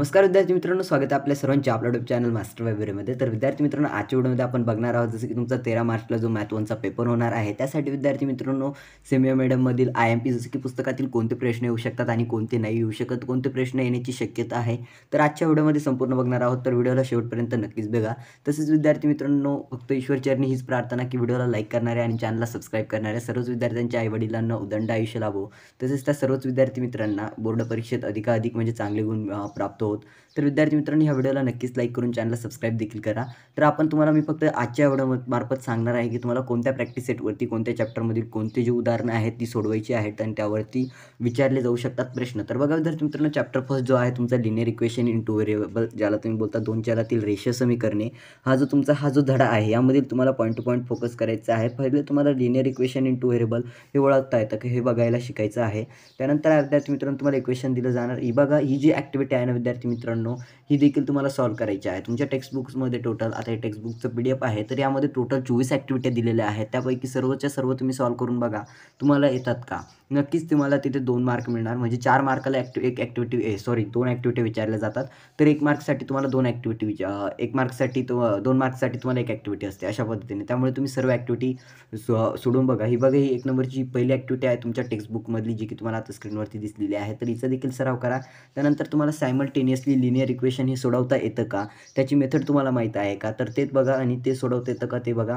नमस्कार विद्यार्थी मित्रांनो स्वागत आहे आपल्या सर्वांच्या आपल्या चॅनल मास्टर वेबरेमध्ये तर विद्यार्थी मित्रांनो आजच्या व्हिडिओमध्ये आपण बघणार आहोत जसं की तुमचा तेरा मार्चला जो मॅथ वनचा पेपर होणार आहे त्यासाठी विद्यार्थी मित्रांनो सेमिया मॅडममधील आय एम पी जसं की पुस्तकातील कोणते प्रश्न येऊ शकतात आणि कोणते नाही येऊ शकत कोणते प्रश्न येण्याची शक्यता आहे तर आजच्या व्हिडिओमध्ये संपूर्ण बघणार आहोत तर व्हिडिओला शेवटपर्यंत नक्कीच बघा तसेच विद्यार्थी मित्रांनो फक्त चरणी हीच प्रार्थना की व्हिडिओला लाईक करणाऱ्या आणि चॅनलला सबस्क्राईब करणाऱ्या सर्वच विद्यार्थ्यांच्या आईवडिलांना उदंड आयुष्य लाभो तसेच त्या सर्वच विद्यार्थी मित्रांना बोर्ड परीक्षेत अधिकाधिक म्हणजे चांगले गुण प्राप्त आहोत तर विद्यार्थी मित्रांनो ह्या व्हिडिओला नक्कीच लाईक करून चॅनलला सबस्क्राईब देखील करा तर आपण तुम्हाला मी फक्त आजच्या व्हिडिओ मार्फत सांगणार आहे की तुम्हाला कोणत्या प्रॅक्टिस सेटवरती कोणत्या चॅप्टरमधील कोणते जी उदाहरणं आहेत ती सोडवायची आहेत आणि त्यावरती विचारले जाऊ शकतात प्रश्न तर बघा विद्यार्थी मित्रांनो चॅप्टर फर्स्ट जो आहे तुमचा linear equation in two variable ज्याला तुम्ही बोलता दोन चारातील रेषीय समीकरणे हा जो तुमचा हा जो धडा आहे यामधील तुम्हाला पॉईंट टू पॉईंट फोकस करायचा आहे पहिले तुम्हाला linear equation in two variable हे ओळखता येतं की हे बघायला शिकायचं आहे त्यानंतर विद्यार्थी मित्रांनो तुम्हाला इक्वेशन दिलं जाणार ही बघा ही जी ॲक्टिव्हिटी आहे ना विद्यार्थी विद्यार्थी मित्रांनो ही देखील तुम्हाला सॉल्व करायची आहे तुमच्या टेक्स्टबुक्समध्ये टोटल आता हे टेक्स्टबुकचं पी डी एफ आहे तर यामध्ये टोटल चोवीस ॲक्टिव्हिट्या दिलेल्या आहेत त्यापैकी सर्वच्या सर्व तुम्ही सॉल्व करून बघा तुम्हाला येतात का नक्कीच तुम्हाला तिथे दोन मार्क मिळणार म्हणजे चार मार्काला ॲक्टिव एक ॲक्टिव्हिटी सॉरी दोन ॲक्टिव्हिटी विचारल्या जातात तर एक मार्कसाठी तुम्हाला दोन ॲक्टिव्हिटी विचार एक मार्कसाठी तो दोन मार्क्ससाठी तुम्हाला एक ॲक्टिव्हिटी असते अशा पद्धतीने त्यामुळे तुम्ही सर्व ॲक्टिव्हिटी सोडून बघा ही बघा ही एक नंबरची पहिली ॲक्टिव्हिटी आहे तुमच्या टेक्स्टबुकमधली जी की तुम्हाला आता स्क्रीनवरती दिसलेली आहे तर हिचा देखील सराव करा त्यानंतर तुम्हाला सायमल सायमल्टेनियसली लिनियर इक्वेशन ही सोडवता येतं का त्याची मेथड तुम्हाला माहीत आहे का तर तेच बघा आणि ते सोडवता येतं का ते बघा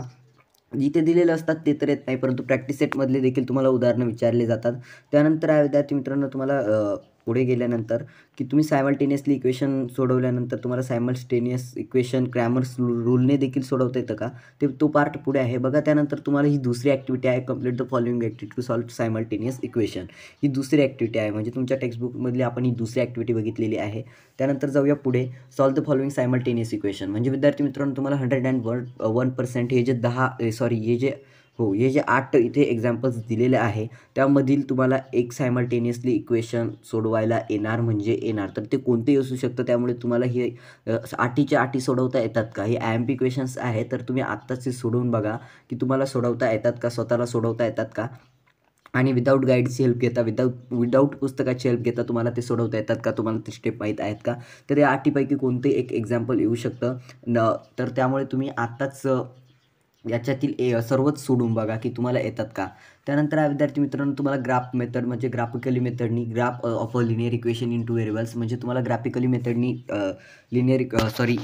जिथे दिलेले असतात ते तर येत नाही परंतु प्रॅक्टिस सेटमधले देखील तुम्हाला उदाहरणं विचारले जातात त्यानंतर विद्यार्थी मित्रांनो तुम्हाला पुढे गेल्यानंतर की तुम्ही सायमल्टेनियसली इक्वेशन सोडवल्यानंतर तुम्हाला सायमल्टेनियस इक्वेशन क्रॅमर्स रूलने देखील सोडवता येतं का ते तो पार्ट पुढे आहे बघा त्यानंतर तुम्हाला ही दुसरी ॲक्टिव्हिटी आहे complete the following activity to solve simultaneous equation ही दुसरी ॲक्टिव्हिटी आहे म्हणजे तुमच्या टेक्स्टबुकमधली आपण ही दुसरी ॲक्टिव्हिटी बघितलेली आहे त्यानंतर जाऊया पुढे solve the following simultaneous equation म्हणजे विद्यार्थी मित्रांनो तुम्हाला hundred and one one percent हे जे दहा सॉरी हे जे हो हे जे आठ इथे एक्झाम्पल्स दिलेले आहे त्यामधील तुम्हाला एक सायमल्टेनियसली इक्वेशन सोडवायला येणार म्हणजे येणार तर ते कोणतेही असू शकतं त्यामुळे तुम्हाला हे आठीच्या आठी सोडवता येतात का हे आय एम पी क्वेशन्स आहे तर तुम्ही आत्ताच ते सोडवून बघा की तुम्हाला सोडवता येतात का स्वतःला सोडवता येतात का आणि विदाऊट गाईडची हेल्प घेता विदाऊट विदाऊट पुस्तकाची हेल्प घेता तुम्हाला ते सोडवता येतात का तुम्हाला ते स्टेप माहीत आहेत का तर या आठीपैकी कोणते एक एक्झाम्पल येऊ शकतं न तर त्यामुळे तुम्ही आत्ताच याच्यातील ए सर्वच सोडून बघा की तुम्हाला येतात का त्यानंतर हा विद्यार्थी मित्रांनो तुम्हाला ग्राफ मेथड म्हणजे ग्राफिकली मेथडनी graph of a linear equation in two variables म्हणजे तुम्हाला ग्राफिकली मेथडनी लिनियर सॉरी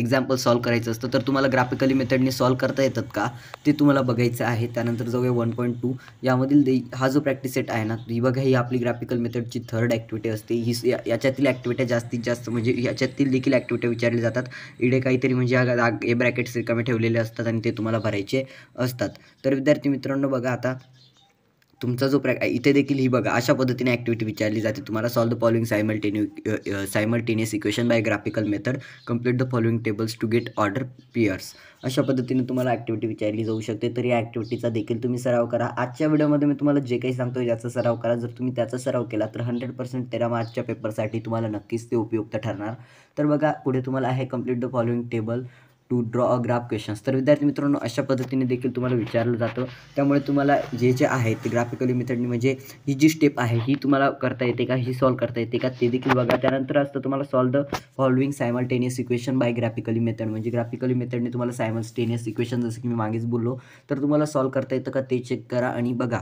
एक्झाम्पल सॉल्व करायचं असतं तर तुम्हाला ग्राफिकली मेथडनी सॉल्व करता येतात का ते तुम्हाला बघायचं आहे त्यानंतर जाऊया वन पॉईंट टू यामधील हा जो प्रॅक्टिस सेट आहे ना ही बघा ही आपली ग्राफिकल मेथडची थर्ड ॲक्टिव्हिटी असते ही याच्यातील ॲक्टिव्हिटी जास्तीत जास्त म्हणजे याच्यातील देखील ॲक्टिव्हिटी विचारले जातात इडे काहीतरी म्हणजे ए ब्रॅकेट्स रिकामे ठेवलेले असतात आणि ते तुम्हाला भरायचे असतात तर विद्यार्थी मित्रांनो बघा आता तुमचा जो प्रॅक इथे देखील ही बघा अशा पद्धतीने ॲक्टिव्हिटी विचारली जाते तुम्हाला solve the following simultaneous simultaneous equation by graphical method complete the following tables to get order pairs अशा पद्धतीने तुम्हाला ॲक्टिव्हिटी विचारली जाऊ शकते तर या ॲक्टिव्हिटीचा देखील तुम्ही सराव करा आजच्या व्हिडिओमध्ये मी तुम्हाला जे काही सांगतो याचा सराव करा जर तुम्ही त्याचा सराव केला तर हंड्रेड पर्सेंट तेरा मार्चच्या पेपरसाठी तुम्हाला नक्कीच ते उपयुक्त ठरणार तर बघा पुढे तुम्हाला आहे complete the following table to draw a graph questions तर विद्यार्थी मित्रांनो अशा पद्धतीने देखील तुम्हाला विचारलं जातं त्यामुळे तुम्हाला जे जे आहे ते ग्राफिकली मेथडने म्हणजे ही जी स्टेप आहे ही तुम्हाला करता येते का ही सॉल्व करता येते का ते देखील बघा त्यानंतर असतं तुम्हाला solve the following simultaneous equation by graphically method म्हणजे ग्राफिकली मेथडने तुम्हाला सायमल्टेनियस इक्वेशन जसं की मी मागेच बोललो तर तुम्हाला सॉल्व करता येतं का ते चेक करा आणि बघा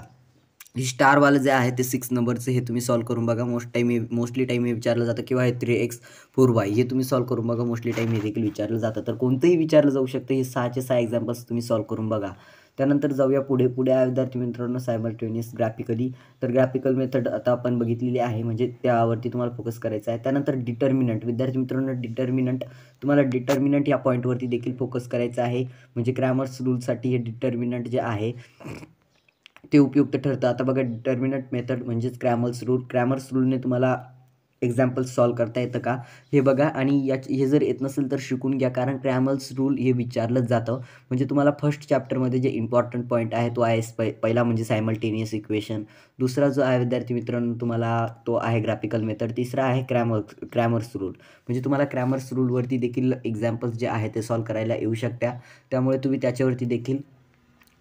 स्टारवालं जे आहे ते सिक्स नंबरचं हे तुम्ही सॉल्व करून बघा मोस्ट टाइम हे मोस्टली टाईम हे विचारलं जातं किंवा हे थ्री एक्स फोर वाय हे तुम्ही सॉल्व करून बघा मोस्टली टाईम हे देखील विचारलं जातं तर कोणतंही विचारलं जाऊ शकतं हे सहाचे सहा एक्झाम्पल्स तुम्ही सॉल्व करून बघा त्यानंतर जाऊया पुढे पुढे विद्यार्थी मित्रांनो ट्रेनिस ग्राफिकली तर ग्राफिकल मेथड आता आपण बघितलेली आहे म्हणजे त्यावरती तुम्हाला फोकस करायचा आहे त्यानंतर डिटर्मिनंट विद्यार्थी मित्रांनो डिटर्मिनंट तुम्हाला डिटर्मिनंट या पॉईंटवरती देखील फोकस करायचा आहे म्हणजे ग्रॅमर्स रूलसाठी हे डिटर्मिनंट जे आहे ते उपयुक्त ठरतं आता बघा डिटर्मिनंट मेथड म्हणजेच क्रॅमल्स रूल क्रॅमर्स रूलने तुम्हाला एक्झाम्पल्स सॉल्व करता येतं का हे बघा आणि या हे जर येत नसेल तर शिकून घ्या कारण क्रॅमल्स रूल हे विचारलं जातं म्हणजे तुम्हाला फर्स्ट चॅप्टरमध्ये जे इम्पॉर्टंट पॉईंट आहे तो आहे पहिला म्हणजे सायमल्टेनियस इक्वेशन दुसरा जो आहे विद्यार्थी मित्रांनो तुम्हाला तो आहे ग्राफिकल मेथड तिसरा आहे क्रॅमर्स क्रॅमर्स रूल म्हणजे तुम्हाला क्रॅमर्स रूलवरती देखील एक्झाम्पल्स जे आहे ते सॉल्व करायला येऊ शकत्या त्यामुळे तुम्ही त्याच्यावरती देखील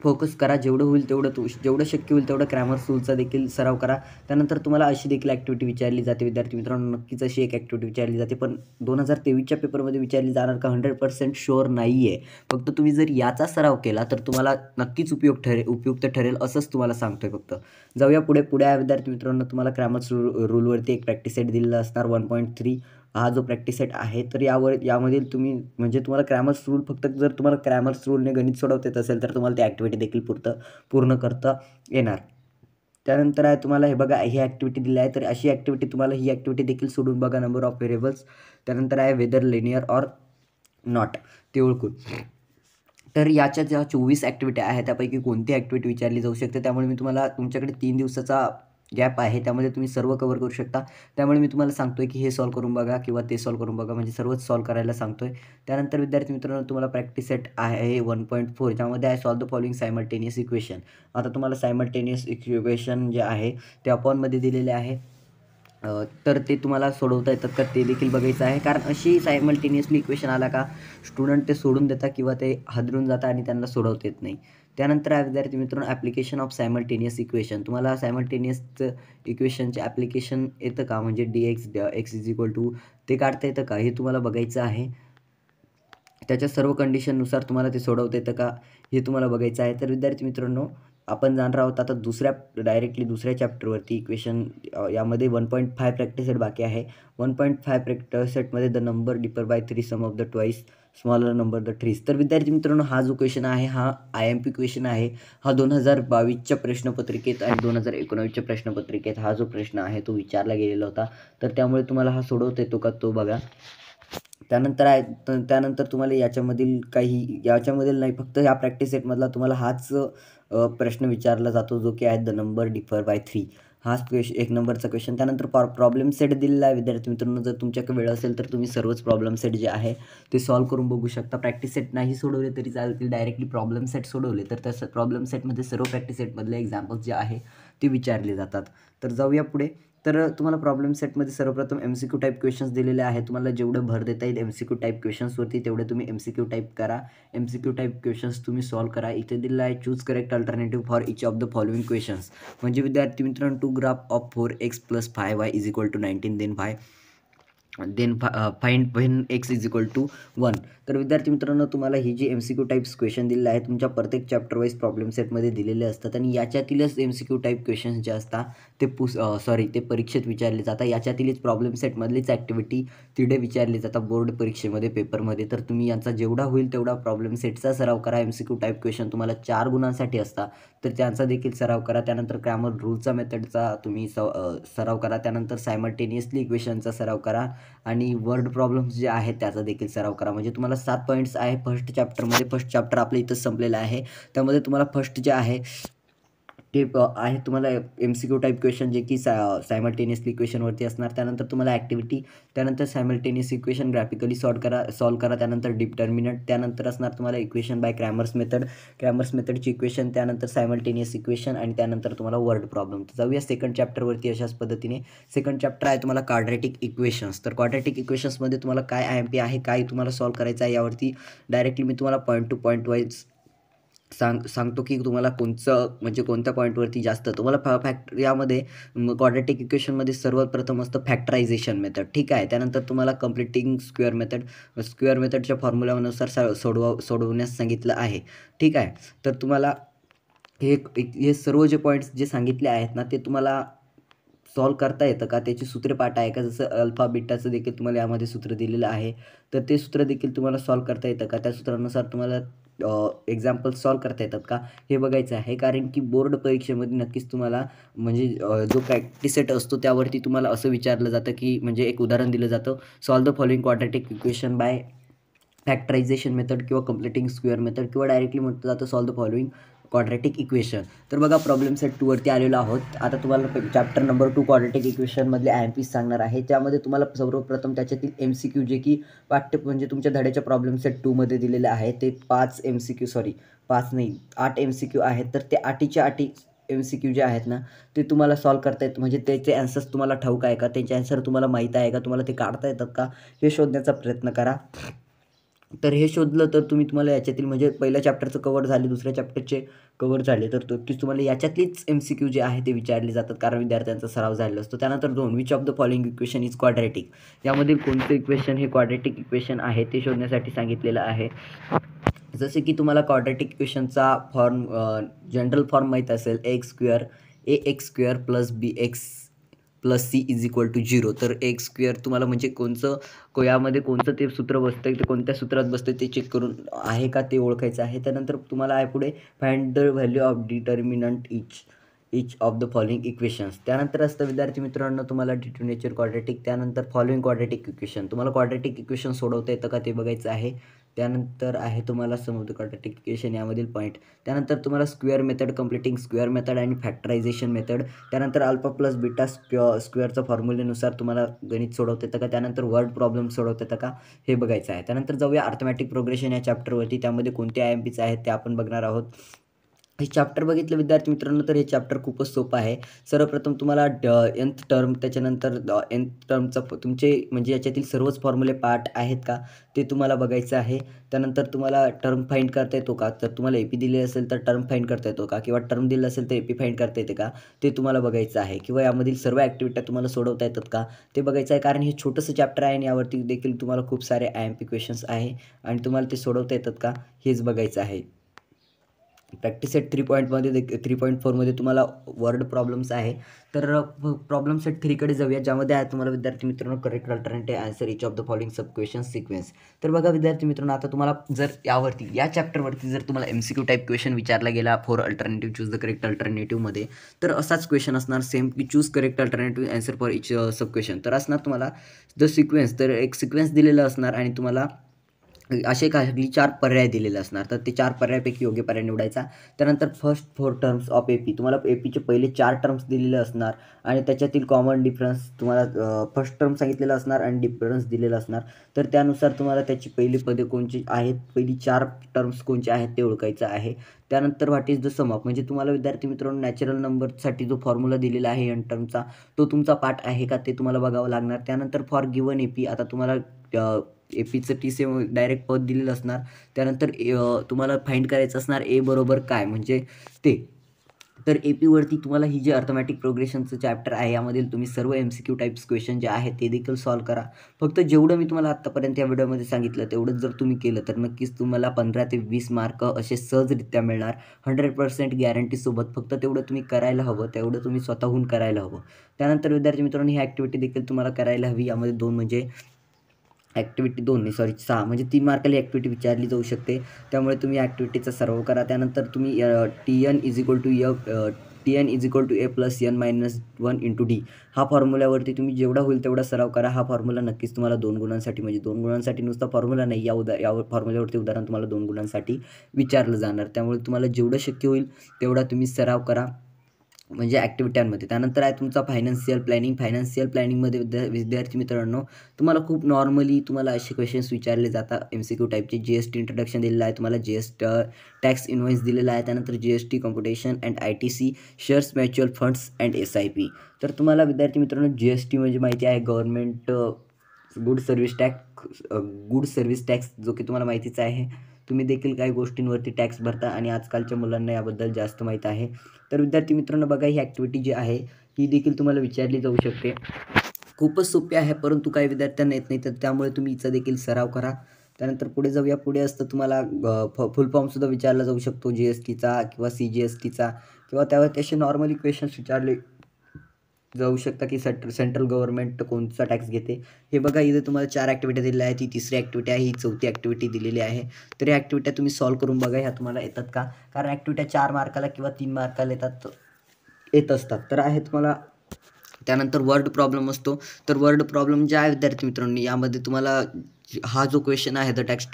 फोकस करा जेवढं होईल तेवढं तू जेवढं शक्य होईल तेवढं ग्रॅमर रूलचा देखील सराव करा त्यानंतर तुम्हाला अशी देखील ॲक्टिव्हिटी विचारली जाते विद्यार्थी मित्रांनो नक्कीच अशी एक ॲक्टिव्हिटी विचारली जाते पण दोन हजार तेवीसच्या पेपरमध्ये विचारली जाणार का हंड्रेड पर्सेंट शुअर नाही आहे फक्त तुम्ही जर याचा सराव केला तर तुम्हाला नक्कीच उपयोग ठरेल उपयुक्त ठरेल असंच तुम्हाला सांगतो आहे फक्त जाऊया पुढे पुढे विद्यार्थी मित्रांनो तुम्हाला क्रॅमर्स रूल रूलवरती एक प्रॅक्टिस सेट दिलेला असणार वन पॉईंट थ्री हा जो प्रॅक्टिस सेट आहे तर यावर यामधील तुम्ही म्हणजे तुम्हाला क्रॅमर्स रूल फक्त जर तुम्हाला क्रॅमर्स रूलने गणित सोडवत असेल तर तुम्हाला ते ॲक्टिव्हिटी देखील पुरतं पूर्ण करता येणार त्यानंतर आहे तुम्हाला हे बघा ही ॲक्टिव्हिटी दिली आहे तर अशी ॲक्टिव्हिटी तुम्हाला ही ॲक्टिव्हिटी देखील सोडून बघा नंबर ऑफ व्हेरिएबल्स त्यानंतर आहे वेदर लिनियर ऑर नॉट ते ओळखून तर याच्या ज्या चोवीस ॲक्टिव्हिटी आहेत त्यापैकी कोणती ॲक्टिव्हिटी विचारली जाऊ शकते त्यामुळे मी तुम्हाला तुमच्याकडे तीन दिवसाचा गॅप आहे त्यामध्ये तुम्ही सर्व कवर करू शकता त्यामुळे मी तुम्हाला सांगतोय की हे सॉल्व करून बघा किंवा ते सॉल्व करून बघा म्हणजे सर्वच सॉल्व करायला सांगतोय त्यानंतर विद्यार्थी मित्रांनो तुम्हाला प्रॅक्टिस सेट आहे वन पॉईंट फोर ज्यामध्ये आहे solve the following simultaneous equation आता तुम्हाला सायमल्टेनियस इक्वेशन जे आहे ते अपॉनमध्ये दिलेले आहे तर ते तुम्हाला सोडवता येतात का ते देखील बघायचं आहे कारण अशी सायमल्टेनियसली इक्वेशन आला का स्टुडंट ते सोडून देतात किंवा ते हदरून जातात आणि त्यांना सोडवता येत नाही त्यानंतर आहे विद्यार्थी मित्रांनो ॲप्लिकेशन ऑफ सायमल्टेनियस इक्वेशन तुम्हाला सायमल्टेनियस इक्वेशनचे ॲप्लिकेशन येतं का म्हणजे D X X is equal to ते काढता येतं का हे तुम्हाला बघायचं आहे त्याच्या सर्व कंडिशननुसार तुम्हाला ते सोडवता येतं का हे तुम्हाला बघायचं आहे तर विद्यार्थी मित्रांनो आपण जाणार आहोत आता दुसऱ्या डायरेक्टली दुसऱ्या चॅप्टरवरती इक्वेशन यामध्ये one point five practice set बाकी आहे वन पॉईंट फाय प्रॅक्टिस सेटमध्ये the number differ by three sum of the twice smaller number the thrice तर विद्यार्थी मित्रांनो हा जो क्वेश्चन आहे हा आय एम पी क्वेश्चन आहे हा दोन हजार बावीसच्या प्रश्नपत्रिकेत आणि दोन हजार एकोणावीसच्या प्रश्नपत्रिकेत हा जो प्रश्न आहे तो विचारला गेलेला होता तर त्यामुळे तुम्हाला हा सोडवता येतो का तो बघा त्यानंतर आहे त्यानंतर तुम्हाला याच्यामधील काही याच्यामधील नाही फक्त ह्या प्रॅक्टिस सेटमधला तुम्हाला हाच प्रश्न विचारला जातो जो की आहे the number differ by three हाच क्वेश एक नंबरचा क्वेश्चन त्यानंतर प्रॉ प्रॉब्लेम सेट दिलेला आहे विद्यार्थी मित्रांनो जर तुमच्याकडे वेळ असेल तर तुम्ही सर्वच प्रॉब्लेम सेट जे आहे ते सॉल्व्ह करून बघू शकता प्रॅक्टिस सेट नाही सोडवले तरी चालतील डायरेक्टली प्रॉब्लेम सेट सोडवले तर त्या प्रॉब्लेम सेटमध्ये सर्व प्रॅक्टिस सेटमधले एक्झाम्पल्स जे आहे ते विचारले जातात तर जाऊया पुढे तर तुम्हाला प्रॉब्लेम सेटमध्ये सर्वप्रथम M C Q type questions दिलेले आहेत तुम्हाला जेवढं भर देता येईल एम सी क्यू टाईप क्वेश्चन्सवरती तेवढे तुम्ही एम सी क्यू टाईप करा M C Q type questions तुम्ही सॉल्व करा इथे दिलेला आहे choose correct alternative for each of the following questions म्हणजे विद्यार्थी मित्रांनो to graph of four X plus five Y is equal to nineteen then five then फा find when x is equal to one तर विद्यार्थी मित्रांनो तुम्हाला ही जी M C Q types question दिलेले आहे तुमच्या प्रत्येक चॅप्टर वाईज प्रॉब्लेम सेटमध्ये दिलेले असतात आणि याच्यातीलच M C Q type questions जे असतात ते पुस सॉरी uh, ते परीक्षेत विचारले जातात याच्यातीलच प्रॉब्लेम सेटमधलीच ॲक्टिव्हिटी तिडे विचारले जातात बोर्ड परीक्षेमध्ये पेपरमध्ये तर तुम्ही यांचा जेवढा होईल तेवढा प्रॉब्लेम सेटचा सराव करा M C Q type question तुम्हाला चार गुणांसाठी असता तर त्यांचा देखील सराव करा त्यानंतर ग्रॅमर रूलचा मेथडचा तुम्ही स uh, सराव करा त्यानंतर सायमल्टेनियसली इक्वेशनचा सराव करा आणि वर्ड प्रॉब्लेम्स जे आहेत त्याचा देखील सराव करा म्हणजे तुम्हाला सात पॉईंट्स आहे फर्स्ट चॅप्टरमध्ये फर्स्ट चॅप्टर आपलं इथं संपलेलं आहे त्यामध्ये तुम्हाला फर्स्ट जे आहे ते आहे तुम्हाला M C Q type question जे की सा सायमल्टेनियसली इक्वेशनवरती असणार त्यानंतर तुम्हाला ॲक्टिव्हिटी त्यानंतर सायमल्टेनियस इक्वेशन ग्राफिकली सॉल्व करा सॉल्व करा त्यानंतर डिटर्मिनंट त्यानंतर असणार तुम्हाला equation by Cramer's method Cramer's मेथडची इक्वेशन त्यानंतर सायमल्टेनियस इक्वेशन आणि त्यानंतर तुम्हाला वर्ड प्रॉब्लेम तर जाऊया सेकंड चॅप्टरवरती अशाच पद्धतीने सेकंड चॅप्टर आहे तुम्हाला क्वाड्रेटिक इक्वेशन्स तर क्वाड्रेटिक इक्वेशन्समध्ये तुम्हाला काय आय एम पी आहे काय तुम्हाला सॉल्व करायचं आहे यावरती डायरेक्टली मी तुम्हाला पॉईंट टू पॉईंट वाईज सांग सांगतो की तुम्हाला कोणतं म्हणजे कोणत्या पॉईंटवरती जास्त तुम्हाला फॅ फॅक्ट यामध्ये क्वाड्रेटिक इक्वेशनमध्ये सर्वात प्रथम असतं फॅक्टरायझेशन मेथड ठीक आहे त्यानंतर तुम्हाला कम्प्लिटिंग स्क्वेअर मेथड स्क्वेअर मेथडच्या फॉर्म्युलानुसार सा सोडवा सोडवण्यास सांगितलं आहे ठीक आहे तर तुम्हाला हे हे सर्व जे पॉईंट्स जे सांगितले आहेत ना ते तुम्हाला सॉल्व करता येतं का त्याची सूत्रे पाठ आहे का जसं अल्फा बिटाचं देखील तुम्हाला यामध्ये सूत्र दिलेलं आहे तर ते सूत्र देखील तुम्हाला सॉल्व करता येतं का त्या सूत्रानुसार तुम्हाला एक्झाम्पल सॉल्व करता येतात का हे बघायचं आहे कारण की बोर्ड परीक्षेमध्ये नक्कीच तुम्हाला म्हणजे जो प्रॅक्टिस सेट असतो त्यावरती तुम्हाला असं विचारलं जातं की म्हणजे एक उदाहरण दिलं जातं solve the following quadratic equation by factorization method किंवा कम्प्लिटिंग स्क्वेअर मेथड किंवा डायरेक्टली म्हटलं जातं solve the following quadratic equation तर बघा प्रॉब्लेम सेट टूवरती आलेलो आहोत आता तुम्हाला चॅप्टर नंबर टू क्वाड्रेटिक इक्वेशनमधले आय एम पीस सांगणार आहे त्यामध्ये तुम्हाला सर्वप्रथम त्याच्यातील एम सी क्यू जे की पाठ्य म्हणजे तुमच्या धड्याच्या प्रॉब्लेम सेट टूमध्ये दिलेले आहे ते पाच एम सी क्यू सॉरी पाच नाही आठ एम सी क्यू आहेत तर ते आठीच्या आठी एम सी क्यू जे आहेत ना ते तुम्हाला सॉल्व करता येत म्हणजे त्याचे ॲन्सर्स तुम्हाला ठाऊक आहे का त्यांचे आन्सर तुम्हाला माहीत आहे का तुम्हाला ते काढता येतात का हे शोधण्याचा प्रयत्न करा तर हे शोधलं तर तुम्ही तुम्हाला याच्यातील म्हणजे पहिल्या चॅप्टरचं कवर झाले दुसऱ्या चॅप्टरचे कवर झाले तर नक्कीच तुम्हाला याच्यातलीच एम सी क्यू जे आहे ते विचारले जातात कारण विद्यार्थ्यांचा सराव झालेला असतो त्यानंतर दोन which of the following equation is quadratic यामधील कोणते इक्वेशन हे क्वाड्रेटिक इक्वेशन आहे ते शोधण्यासाठी सांगितलेलं आहे जसे की तुम्हाला क्वाड्रॅटिक इक्वेशनचा फॉर्म जनरल फॉर्म माहीत असेल X square A X square plus B X plus C is equal to zero तर एक्स स्क्वेअर तुम्हाला म्हणजे कोणचं को यामध्ये कोणतं ते सूत्र बसतं आहे ते कोणत्या सूत्रात बसतं ते चेक करून आहे का ते ओळखायचं आहे त्यानंतर तुम्हाला आहे पुढे find the value of determinant each each of the following equations त्यानंतर असतं विद्यार्थी मित्रांनो तुम्हाला नेचर क्वाड्रेटिक त्यानंतर फॉलोइंग क्वाड्रेटिक इक्वेशन तुम्हाला क्वाड्रेटिक इक्वेशन सोडवता येतं का ते बघायचं आहे त्यानंतर आहे तुम्हाला समोदकाटिफिकेशन यामधील पॉईंट त्यानंतर तुम्हाला square method completing square method आणि फॅक्टरायझेशन मेथड त्यानंतर अल्फा प्लस बीटा स्क्युअर स्क्वेअरच्या फॉर्म्युलेनुसार तुम्हाला गणित सोडवता येतं का त्यानंतर वर्ड प्रॉब्लेम सोडवता येतं का हे बघायचं आहे त्यानंतर जाऊया अर्थमॅटिक प्रोग्रेशन या चॅप्टरवरती त्यामध्ये कोणते आय एम पीचं आहेत ते आपण बघणार आहोत हे चॅप्टर बघितलं विद्यार्थी मित्रांनो तर हे चॅप्टर खूपच सोपं आहे सर्वप्रथम तुम्हाला ड एन्थ टर्म त्याच्यानंतर एन्थ टर्मचा तुमचे म्हणजे याच्यातील सर्वच फॉर्म्युले पार्ट आहेत का ते तुम्हाला बघायचं आहे त्यानंतर तुम्हाला टर्म फाईंड करता येतो का तर तुम्हाला ए पी दिले असेल तर टर्म फाईंड करता येतो का किंवा टर्म दिलं असेल तर एपी पी फाईंड करता येते का ते तुम्हाला बघायचं आहे किंवा यामधील सर्व ॲक्टिव्हिट्या तुम्हाला सोडवता येतात का ते बघायचं आहे कारण हे छोटंसं चॅप्टर आहे आणि यावरती देखील तुम्हाला खूप सारे आय एम पी क्वेश्चन्स आहे आणि तुम्हाला ते सोडवता येतात का हेच बघायचं आहे प्रॅक्टिस सेट थ्री पॉईंटमध्ये दे थ्री पॉईंट फोरमध्ये तुम्हाला वर्ड प्रॉब्लेम्स आहे तर प्रॉब्लेम सेट थ्रीकडे जाऊया ज्यामध्ये आहे तुम्हाला विद्यार्थी मित्रांनो correct alternative answer each of the following sub question sequence तर बघा विद्यार्थी मित्रांनो आता तुम्हाला जर यावरती या चॅप्टरवरती जर तुम्हाला M C Q type question विचारला गेला four alternative choose the correct अल्टरनेटिव्हमध्ये तर असाच क्वेश्चन असणार सेम की choose correct alternative answer for each sub question तर असणार तुम्हाला द सिक्वेन्स तर एक सिक्वेन्स दिलेला असणार आणि तुम्हाला असे काही चार पर्याय दिलेले असणार तर ते चार पर्यायापैकी योग्य पर्याय निवडायचा त्यानंतर first four terms of A P तुम्हाला ए पीचे पहिले चार टर्म्स दिलेले असणार आणि त्याच्यातील कॉमन डिफरन्स तुम्हाला फर्स्ट टर्म सांगितलेलं असणार आणि डिफरन्स दिलेला असणार तर त्यानुसार तुम्हाला त्याची पहिली पदे कोणची आहेत पहिली चार टर्म्स कोणचे आहेत ते ओळखायचं आहे त्यानंतर व्हॉट इज द समप म्हणजे तुम्हाला विद्यार्थी मित्रांनो नॅचरल नंबरसाठी जो फॉर्म्युला दिलेला आहे एन टर्मचा तो तुमचा पाठ आहे का ते तुम्हाला बघावं लागणार त्यानंतर फॉर गिवन ए पी आता तुम्हाला ए पीचं टी सी डायरेक्ट पद दिलेलं असणार त्यानंतर तुम्हाला फाईंड करायचं असणार ए बरोबर काय म्हणजे ते तर ए पीवरती तुम्हाला ही जे अर्थमॅटिक प्रोग्रेशनचं चॅप्टर आहे यामधील तुम्ही सर्व M C Q types question जे आहे ते देखील सॉल्व करा फक्त जेवढं मी तुम्हाला आत्तापर्यंत या व्हिडिओमध्ये सांगितलं तेवढंच जर तुम्ही केलं तर नक्कीच तुम्हाला पंधरा ते वीस मार्क असे सहजरित्या मिळणार हंड्रेड पर्सेंट गॅरंटीसोबत फक्त तेवढं तुम्ही करायला हवं तेवढं तुम्ही स्वतःहून करायला हवं त्यानंतर विद्यार्थी मित्रांनो ही ॲक्टिव्हिटी देखील तुम्हाला करायला हवी यामध्ये दोन म्हणजे ॲक्टिव्हिटी दोन्ही सॉरी सहा म्हणजे तीन मार्कली ॲक्टिव्हिटी विचारली जाऊ शकते त्यामुळे तुम्ही ॲक्टिव्हिटीचा सर्व करा त्यानंतर तुम्ही T N is equal to य T N is equal to A plus N minus one into D हा फॉर्म्युल्यावरती तुम्ही जेवढा होईल तेवढा सराव करा हा फॉर्म्युला नक्कीच तुम्हाला दोन गुणांसाठी म्हणजे दोन गुणांसाठी नुसता फॉर्म्युला नाही या उदा या फॉर्म्युल्यावरती उदाहरण तुम्हाला दोन गुणांसाठी विचारलं जाणार त्यामुळे तुम्हाला जेवढं शक्य होईल तेवढा तुम्ही सराव करा म्हणजे ॲक्टिव्हिट्यांमध्ये त्यानंतर आहे तुमचा फायनान्शियल प्लॅनिंग फायनान्शियल प्लॅनिंगमध्ये विद्या विद्यार्थी मित्रांनो तुम्हाला खूप नॉर्मली तुम्हाला असे क्वेश्चन्स विचारले जातात एम सी क्यू टाईपचे जी एस टी इंट्रोडक्शन दिलेलं आहे तुम्हाला जी एस टॅक्स इन्व्हॉइस दिलेला आहे त्यानंतर G S T competition and I T C shares mutual funds and S I P तर तुम्हाला विद्यार्थी मित्रांनो जी एस टी म्हणजे माहिती आहे government good service tax good service tax जो की तुम्हाला माहितीच आहे तुम्ही देखील काही गोष्टींवरती टॅक्स भरता आणि आजकालच्या मुलांना याबद्दल जास्त माहीत आहे तर विद्यार्थी मित्रांनो बघा ही ॲक्टिव्हिटी जी आहे ही देखील तुम्हाला विचारली जाऊ शकते खूपच सोपी आहे परंतु काही विद्यार्थ्यांना येत नाही तर त्यामुळे तुम्ही हिचा देखील सराव करा त्यानंतर पुढे जाऊया पुढे असतं तुम्हाला फ फुल फॉर्मसुद्धा विचारला जाऊ शकतो जी एस टीचा किंवा सी जी एस टीचा किंवा त्यावर त्याचे नॉर्मली क्वेश्चन्स विचारले जाऊ शकता की सेट सेंट्रल गव्हर्नमेंट कोणता टॅक्स घेते हे बघा इथे तुम्हाला चार ॲक्टिव्हिटी दिल्या आहेत ती तिसरी ॲक्टिव्हिटी आहे ही चौथी ॲक्टिव्हिटी दिलेली आहे तर या ॲक्टिव्हिट्या तुम्ही सॉल्व करून बघा ह्या तुम्हाला येतात का कारण ॲक्टिव्हिट्या चार मार्काला किंवा तीन मार्काला येतात येत असतात तर आहे तुम्हाला त्यानंतर वर्ड प्रॉब्लेम असतो तर वर्ड प्रॉब्लेम जे आहे विद्यार्थी मित्रांनी यामध्ये तुम्हाला हा जो क्वेश्चन आहे the tax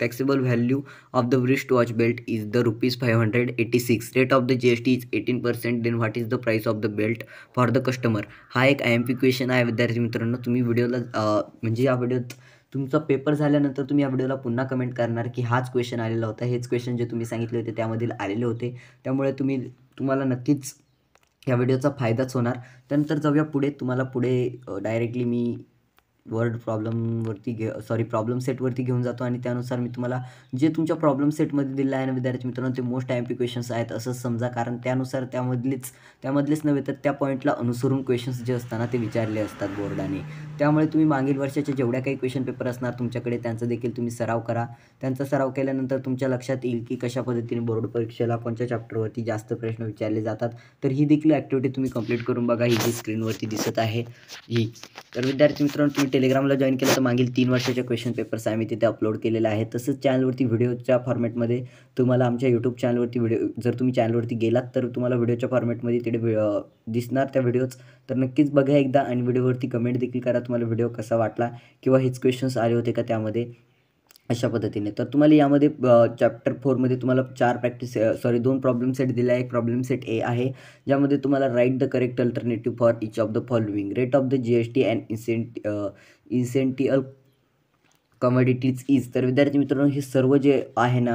taxable value of the ब्रिज watch belt is the rupees five hundred eighty six rate of the G S T is eighteen percent then what is the price of the belt for the customer हा एक I M P question आहे विद्यार्थी मित्रांनो तुम्ही व्हिडिओला uh, म्हणजे या व्हिडिओत तुमचा पेपर झाल्यानंतर तुम्ही या व्हिडिओला पुन्हा कमेंट करणार की हाच क्वेश्चन आलेला होता हेच क्वेश्चन जे तुम्ही सांगितले होते त्यामधील आलेले होते त्यामुळे तुम्ही तुम्हाला नक्कीच या व्हिडिओचा फायदाच होणार त्यानंतर जाऊया पुढे तुम्हाला पुढे डायरेक्टली uh, मी वर्ड प्रॉब्लेमवरती घे सॉरी प्रॉब्लेम सेटवरती घेऊन जातो आणि त्यानुसार मी तुम्हाला जे तुमच्या प्रॉब्लेम सेटमध्ये दिलं आहे ना विद्यार्थी मित्रांनो ते मोस्ट पी क्वेश्चन्स आहेत असं समजा कारण त्यानुसार त्यामधलीच त्यामधलेच नव्हे तर त्या पॉईंटला अनुसरून क्वेश्चन्स जे असताना ते विचारले असतात बोर्डाने त्यामुळे तुम्ही मागील वर्षाच्या जेवढ्या काही क्वेश्चन पेपर असणार तुमच्याकडे त्यांचा देखील तुम्ही सराव करा त्यांचा सराव केल्यानंतर तुमच्या लक्षात येईल की कशा पद्धतीने बोर्ड परीक्षेला कोणत्या चॅप्टरवरती जास्त प्रश्न विचारले जातात तर ही देखील ॲक्टिव्हिटी तुम्ही कंप्लीट करून बघा ही जी स्क्रीनवरती दिसत आहे ही तर विद्यार्थी मित्रांनो टेलिग्रामला जॉईन केलं तर मागील तीन वर्षाच्या क्वेश्चन पेपर्स आम्ही तिथे अपलोड केलेले आहेत तसंच चॅनलवरती व्हिडिओच्या फॉर्मॅटमध्ये तुम्हाला आमच्या यूट्यूब चॅनलवरती व्हिडिओ जर तुम्ही चॅनलवरती गेलात तर तुम्हाला व्हिडिओच्या फॉर्मेटमध्ये तिथे दिसणार त्या व्हिडिओज तर नक्कीच बघा एकदा आणि व्हिडिओवरती कमेंट देखील करा तुम्हाला व्हिडिओ कसा वाटला किंवा हेच क्वेश्चन्स आले होते का त्यामध्ये अशा पद्धतीने तर तुम्हाला यामध्ये चॅप्टर फोरमध्ये तुम्हाला चार प्रॅक्टिस सॉरी दोन प्रॉब्लेम सेट दिला आहे एक प्रॉब्लेम सेट ए आहे ज्यामध्ये तुम्हाला write the correct alternative for each of the following rate of the G S T and इन्सेंट इन्सेंटिअल कमॉडिटीज इज तर विद्यार्थी मित्रांनो हे सर्व जे आहे ना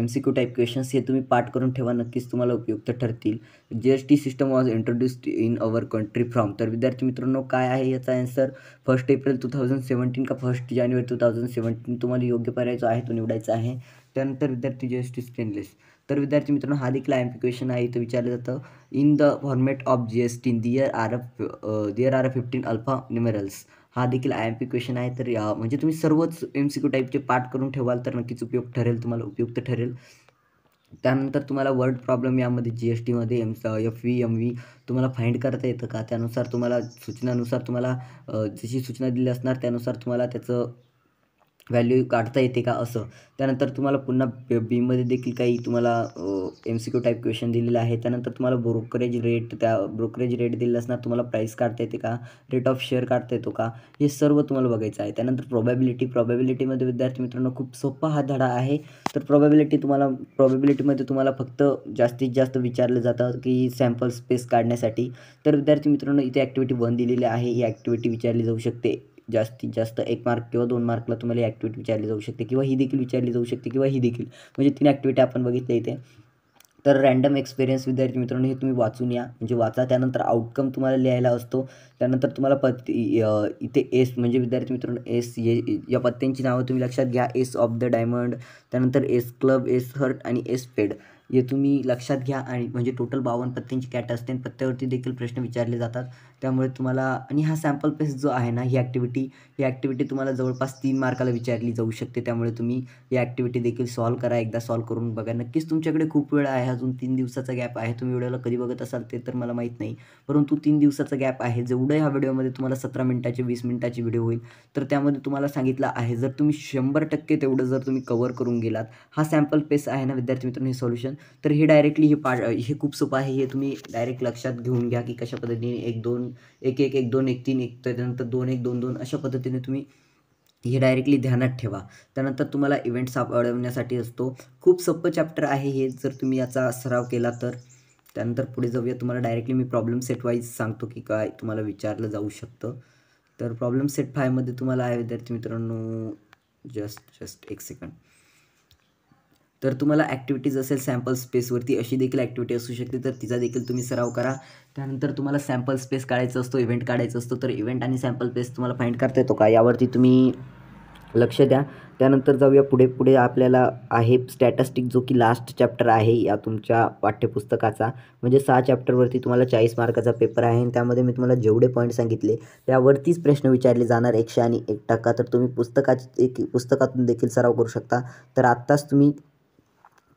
M C Q type questions हे तुम्ही पाठ करून ठेवा नक्कीच तुम्हाला उपयुक्त ठरतील G S T system was introduced in our country from तर विद्यार्थी मित्रांनो काय आहे याचा answer first April two thousand seventeen का first January two thousand seventeen तुम्हाला योग्य पर्याय जो आहे तो निवडायचा आहे त्यानंतर विद्यार्थी जी एस टी स्टेनलेस तर विद्यार्थी मित्रांनो हा देखील आय एम पी क्वेश्चन आहे इथं विचारलं जातं in the format of G S T there are there are fifteen alpha numerals हा देखील आय एम पी क्वेश्चन आहे तर म्हणजे तुम्ही सर्वच एम सी क्यू टाईपचे पाठ करून ठेवाल तर नक्कीच उपयोग ठरेल तुम्हाला उपयुक्त ठरेल त्यानंतर तुम्हाला वर्ड प्रॉब्लेम यामध्ये जी एस टीमध्ये M F V M V तुम्हाला फाईंड करता येतं का त्यानुसार तुम्हाला सूचनानुसार तुम्हाला जशी सूचना दिली असणार त्यानुसार तुम्हाला त्याचं व्हॅल्यू काढता येते का असं त्यानंतर तुम्हाला पुन्हा बी बीमध्ये देखील काही तुम्हाला M C Q type question दिलेलं आहे त्यानंतर तुम्हाला ब्रोकरेज रेट त्या ब्रोकरेज रेट दिलेला असणार तुम्हाला प्राईस काढता येते का रेट ऑफ शेअर काढता येतो का हे सर्व तुम्हाला बघायचं आहे त्यानंतर प्रॉबॅबिलिटी प्रॉबॅबिलिटीमध्ये विद्यार्थी मित्रांनो खूप सोपा हा धडा आहे तर प्रॉबॅबिलिटी तुम्हाला प्रॉबॅबिलिटीमध्ये तुम्हाला फक्त जास्तीत जास्त विचारलं जातं की सॅम्पल स्पेस काढण्यासाठी तर विद्यार्थी मित्रांनो इथे ॲक्टिव्हिटी वन दिलेली आहे ही ॲक्टिव्हिटी विचारली जाऊ शकते जास्तीत जास्त एक मार्क किंवा दोन मार्कला तुम्हाला ही ॲक्टिव्हिटी विचारली जाऊ शकते किंवा ही देखील विचारली जाऊ शकते किंवा ही देखील म्हणजे तीन ॲक्टिव्हिटी आपण बघितल्या इथे तर रँडम एक्सपिरियन्स विद्यार्थी मित्रांनो हे तुम्ही वाचून या म्हणजे वाचा त्यानंतर आउटकम तुम्हाला लिहायला असतो त्यानंतर तुम्हाला पत् इथे एस म्हणजे विद्यार्थी मित्रांनो एस ये या पत्त्यांची नावं तुम्ही लक्षात घ्या एस ऑफ द डायमंड त्यानंतर एस क्लब एस हर्ट आणि एस पेड हे तुम्ही लक्षात घ्या आणि म्हणजे टोटल बावन्न पत्त्यांची कॅट असते आणि पत्त्यावरती देखील प्रश्न विचारले जातात त्यामुळे तुम्हाला आणि हा सॅम्पल पेस जो आहे ना ही ॲक्टिव्हिटी ही ॲक्टिव्हिटी तुम्हाला जवळपास तीन मार्काला विचारली जाऊ शकते त्यामुळे तुम्ही ही ॲक्टिव्हिटी देखील सॉल्व करा एकदा सॉल्व करून बघा नक्कीच तुमच्याकडे खूप वेळ आहे अजून तीन दिवसाचा गॅप आहे तुम्ही व्हिडिओला कधी बघत असाल ते तर मला माहीत नाही परंतु तीन दिवसाचा गॅप आहे जेवढं ह्या व्हिडिओमध्ये तुम्हाला सतरा मिनिटाचे वीस मिनिटाची व्हिडिओ होईल तर त्यामध्ये तुम्हाला सांगितलं आहे जर तुम्ही शंभर टक्के तेवढं जर तुम्ही कवर करून गेलात हा सॅम्पल पेस आहे ना विद्यार्थी मित्रांनो हे सोल्युशन तर हे डायरेक्टली हे पा हे खूप सोपं आहे हे तुम्ही डायरेक्ट लक्षात घेऊन घ्या की कशा पद्धतीने एक दोन एक एक एक दोन एक तीन एक त्याच्यानंतर दोन एक दोन दोन अशा पद्धतीने तुम्ही हे डायरेक्टली ध्यानात ठेवा त्यानंतर तुम्हाला इव्हेंट सापडवण्यासाठी असतो खूप सोपं चॅप्टर आहे हे जर तुम्ही याचा सराव केला तर त्यानंतर पुढे जाऊया तुम्हाला डायरेक्टली मी प्रॉब्लेम सेट वाईज सांगतो की काय तुम्हाला विचारलं जाऊ शकतं तर प्रॉब्लेम सेट फायमध्ये तुम्हाला आहे विद्यार्थी मित्रांनो जस्ट जस्ट एक सेकंड तर तुम्हाला ॲक्टिव्हिटीज असेल सॅम्पल स्पेसवरती अशी देखील ॲक्टिव्हिटी असू शकते तर तिचा देखील तुम्ही सराव करा त्यानंतर तुम्हाला सॅम्पल स्पेस काढायचा असतो इव्हेंट काढायचा असतो तर इव्हेंट आणि सॅम्पल स्पेस तुम्हाला फाईंड करता येतो का यावरती तुम्ही लक्ष द्या त्यानंतर जाऊया पुढे पुढे आपल्याला आहे स्टॅटस्टिक जो की लास्ट चॅप्टर आहे या तुमच्या पाठ्यपुस्तकाचा म्हणजे सहा चॅप्टरवरती तुम्हाला चाळीस मार्काचा पेपर आहे आणि त्यामध्ये मी तुम्हाला जेवढे पॉईंट सांगितले त्यावरतीच प्रश्न विचारले जाणार एकशे आणि एक टक्का तर तुम्ही पुस्तकाची एक पुस्तकातून देखील सराव करू शकता तर आत्ताच तुम्ही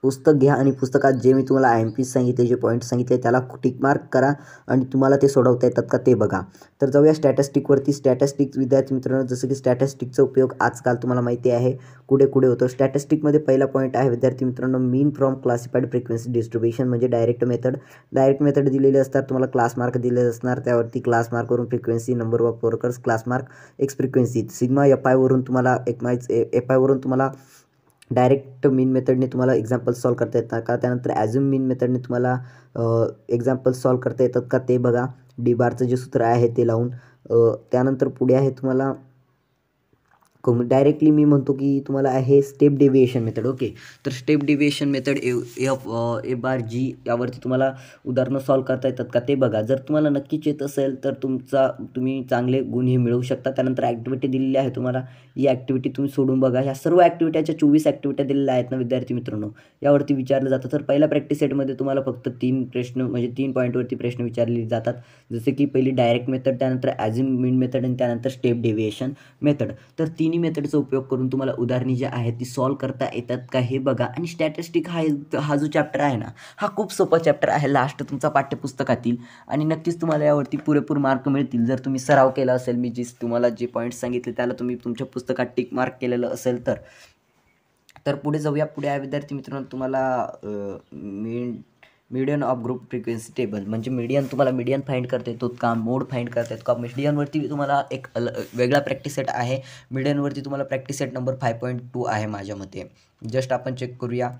पुस्तक घ्या आणि पुस्तकात जे मी तुम्हाला आय एम पी सांगितले जे पॉईंट सांगितले त्याला टिक मार्क करा आणि तुम्हाला ते सोडवता येतात का ते बघा तर जाऊया स्टॅटस्टिकवरती स्टॅटस्टिक विद्यार्थी मित्रांनो जसं की स्टॅटस्टिकचा उपयोग आजकाल तुम्हाला माहिती आहे कुठे कुठे होतो स्टॅटस्टिकमध्ये पहिला पॉईंट आहे विद्यार्थी मित्रांनो mean from classified frequency distribution म्हणजे डायरेक्ट मेथड डायरेक्ट मेथड दिलेले असतात तुम्हाला क्लास मार्क दिले असणार त्यावरती क्लास मार्कवरून frequency number of workers class mark X frequency sigma F आयवरून तुम्हाला एक माहिती एफ आयवरून तुम्हाला डायरेक्ट मीन मेथडने तुम्हाला एक्झाम्पल सॉल्व करता येतात का त्यानंतर ॲज्युम मीन मेथडने तुम्हाला एक्झाम्पल सॉल्व करता येतात का ते बघा डी बारचं जे सूत्र आहे ते लावून त्यानंतर पुढे आहे तुम्हाला कम डायरेक्टली मी म्हणतो की तुम्हाला आहे स्टेप डेव्हिएशन मेथड ओके तर step deviation method A F A bar G यावरती तुम्हाला उदाहरणं सॉल्व करता येतात का ते बघा जर तुम्हाला नक्कीच येत असेल तर तुमचा तुम्ही चांगले गुण हे मिळवू शकता त्यानंतर ॲक्टिव्हिटी दिलेली आहे तुम्हाला ही ॲक्टिव्हिटी तुम्ही सोडून बघा ह्या सर्व ॲक्टिव्हिट्याच्या चोवीस ॲक्टिव्हिट्या दिलेल्या आहेत ना विद्यार्थी मित्रांनो यावरती विचारलं जातं तर पहिल्या प्रॅक्टिस सेटमध्ये तुम्हाला फक्त तीन प्रश्न म्हणजे तीन पॉईंटवरती प्रश्न विचारले जातात जसे की पहिली डायरेक्ट मेथड त्यानंतर ॲझिमेंट मेथड आणि त्यानंतर स्टेप डेव्हिएशन मेथड तर तीन दोन्ही मेथडचा उपयोग करून तुम्हाला उदाहरणी जी आहेत ती सॉल्व करता येतात का हे बघा आणि स्टॅटिस्टिक हा हा जो चॅप्टर आहे ना हा खूप सोपा चॅप्टर आहे लास्ट तुमचा पाठ्यपुस्तकातील आणि नक्कीच तुम्हाला यावरती पुरेपूर मार्क मिळतील जर तुम्ही सराव केला असेल मी जी तुम्हाला जे पॉईंट्स सांगितले त्याला तुम्ही तुमच्या पुस्तकात टिक मार्क केलेलं असेल तर तर पुढे जाऊया पुढे विद्यार्थी मित्रांनो तुम्हाला mean median of group frequency table म्हणजे मीडियन तुम्हाला मीडियन फाइंड करता येतो का मोड फाइंड करता येतो का मीडियनवरती तुम्हाला एक अल वेगळा प्रॅक्टिस सेट आहे मीडियनवरती तुम्हाला practice set number five point two आहे माझ्या मते जस्ट आपण चेक करूया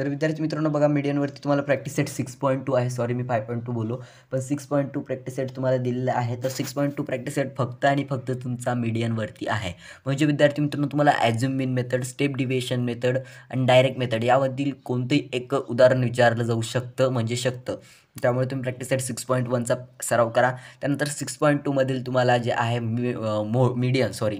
तर विद्यार्थी मित्रांनो बघा मीडियनवरती तुम्हाला practice set six point two आहे सॉरी मी फाय पॉईंट टू बोलो पण six point two practice set तुम्हाला दिलेलं आहे तर six point two practice set फक्त आणि फक्त तुमचा मीडियनवरती आहे म्हणजे विद्यार्थी मित्रांनो तुम्हाला assume method step deviation method आणि डायरेक्ट मेथड यामधील कोणतंही एक उदाहरण विचारलं जाऊ शकतं म्हणजे शकतं त्यामुळे तुम्ही प्रॅक्टिस सेट सिक्स पॉईंट वनचा सराव करा त्यानंतर सिक्स पॉईंट टूमधील तुम्हाला जे आहे मी मो मीडियन सॉरी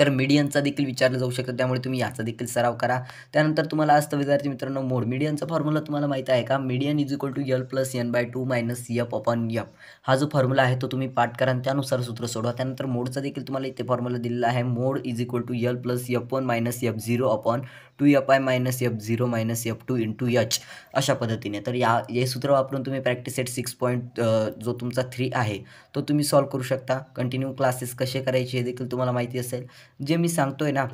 तर मीडियनचा देखील विचारलं जाऊ शकतं त्यामुळे तुम्ही याचा देखील सराव करा त्यानंतर तुम्हाला असतं विद्यार्थी मित्रांनो मोड मीडियनचा फॉर्म्युला तुम्हाला माहिती आहे का median is equal to L plus N by two minus F upon F हा जो फॉर्म्युला आहे तो तुम्ही पाठ करा आणि त्यानुसार सूत्र सोडवा त्यानंतर मोडचा देखील तुम्हाला इथे फॉर्म्युला दिलेला आहे mode is equal to L plus F one minus F zero upon two F I minus F zero minus F two into H अशा पद्धतीने तर या हे सूत्र वापरून तुम्ही प्रॅक्टिस सेट सिक्स पॉईंट जो तुमचा थ्री आहे तो तुम्ही सॉल्व करू शकता कंटिन्यू क्लासेस कसे करायचे हे देखील तुम्हाला माहिती असेल जे मी सांगतो आहे ना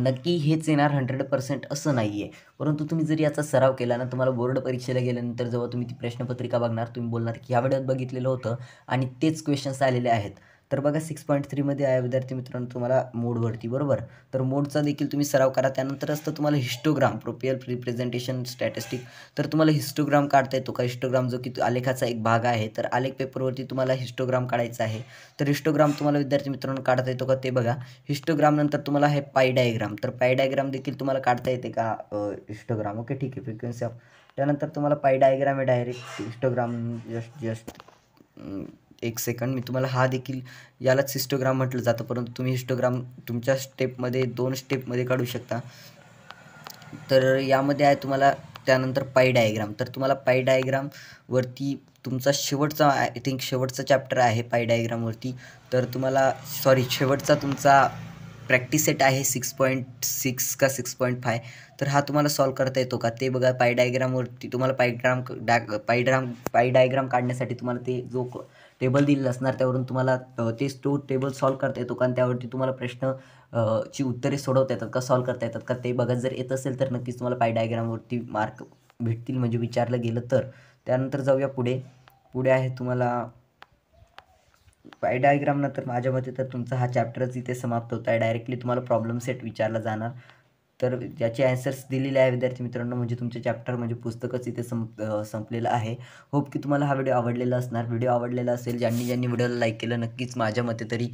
नक्की हेच येणार हंड्रेड पर्सेंट असं नाही आहे परंतु तुम्ही जर याचा सराव केला ना तुम्हाला बोर्ड परीक्षेला गेल्यानंतर जेव्हा तुम्ही ती प्रश्नपत्रिका बघणार तुम्ही बोलणार की ह्या वेळेत बघितलेलं होतं आणि तेच क्वेश्चन्स आलेले आहेत तर बघा सिक्स पॉईंट थ्रीमध्ये आहे विद्यार्थी मित्रांनो तुम्हाला मोडवरती बरोबर तर मोडचा देखील तुम्ही सराव करा त्यानंतर असतं तुम्हाला हिस्टोग्राम प्रोपियल रिप्रेझेंटेशन स्टॅटिस्टिक तर तुम्हाला हिस्टोग्राम काढता येतो का हिस्टोग्राम जो की आलेखाचा एक भाग आहे तर आलेख पेपरवरती तुम्हाला हिस्टोग्राम काढायचा आहे तर हिस्टोग्राम तुम्हाला विद्यार्थी मित्रांनो काढता येतो का ते बघा हिस्टोग्राम नंतर तुम्हाला आहे पाय डायग्राम तर पाय डायग्राम देखील तुम्हाला काढता येते का हिस्टोग्राम ओके ठीक आहे फ्रिक्वेन्सी ऑफ त्यानंतर तुम्हाला पाय डायग्राम आहे डायरेक्ट हिस्टोग्राम जस्ट जस्ट एक सेकंड मी तुम्हाला हा देखील यालाच हिस्टोग्राम म्हटलं जातं परंतु तुम्ही हिस्टोग्राम तुमच्या स्टेपमध्ये दोन स्टेपमध्ये काढू शकता तर यामध्ये आहे तुम्हाला त्यानंतर पाय डायग्राम तर तुम्हाला पाय डायग्रामवरती तुमचा शेवटचा आय थिंक शेवटचा चॅप्टर आहे पाय डायग्रामवरती तर तुम्हाला सॉरी शेवटचा तुमचा प्रॅक्टिस सेट आहे सिक्स पॉईंट सिक्स का सिक्स पॉईंट फाय तर हा तुम्हाला सॉल्व करता येतो का ते बघा पाय डायग्रामवरती तुम्हाला पायग्राम डा पायड्राम पाय डायग्राम काढण्यासाठी तुम्हाला ते जो टेबल दिलेलं असणार त्यावरून तुम्हाला ते तो टेबल सॉल्व करता येतो कारण त्यावरती तुम्हाला प्रश्न ची उत्तरे सोडवता येतात का सॉल्व करता येतात का ते बघत जर येत असेल तर नक्कीच तुम्हाला पाय डायग्रामवरती मार्क भेटतील म्हणजे विचारलं गेलं तर त्यानंतर जाऊया पुढे पुढे आहे तुम्हाला पाय डायग्राम नंतर माझ्या मते तर तुमचा हा चॅप्टरच इथे समाप्त होत आहे डायरेक्टली तुम्हाला प्रॉब्लेम सेट विचारला जाणार तर ज्याचे ॲन्सर्स दिलेले आहे विद्यार्थी मित्रांनो म्हणजे तुमचे चॅप्टर म्हणजे पुस्तकच इथे संप संपलेलं आहे होप की तुम्हाला हा व्हिडिओ आवडलेला असणार व्हिडिओ आवडलेला असेल ज्यांनी ज्यांनी व्हिडिओला लाईक केलं नक्कीच माझ्या मते तरी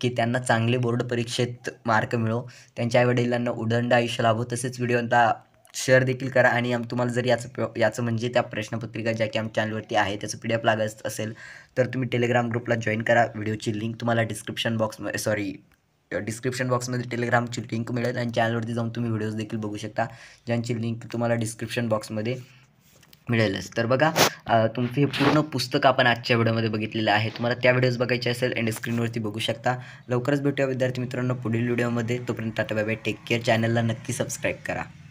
की त्यांना चांगले बोर्ड परीक्षेत मार्क मिळो त्यांच्या आईवडिलांना उदंड आयुष्य लाभो तसेच व्हिडिओला शेअर देखील करा आणि आम तुम्हाला जर याचं याचं म्हणजे त्या प्रश्नपत्रिका ज्या की आमच्या चॅनलवरती आहे त्याचं पी डी एफ लागत असेल तर तुम्ही टेलिग्राम ग्रुपला जॉईन करा व्हिडिओची लिंक तुम्हाला डिस्क्रिप्शन बॉक्समध्ये सॉरी डिस्क्रिप्शन बॉक्समध्ये टेलिग्रामची लिंक मिळेल आणि चॅनलवरती जाऊन तुम्ही व्हिडिओज देखील बघू शकता ज्यांची लिंक तुम्हाला डिस्क्रिप्शन बॉक्समध्ये मिळेलच तर बघा तुमचं हे पूर्ण पुस्तक आपण आजच्या व्हिडिओमध्ये बघितलेलं आहे तुम्हाला त्या व्हिडिओज बघायचे असेल एंड स्क्रीनवरती बघू शकता लवकरच भेटूया विद्यार्थी मित्रांनो पुढील व्हिडिओमध्ये तोपर्यंत आता बाय बाय टेक केअर चॅनलला नक्की सबस्क्राईब करा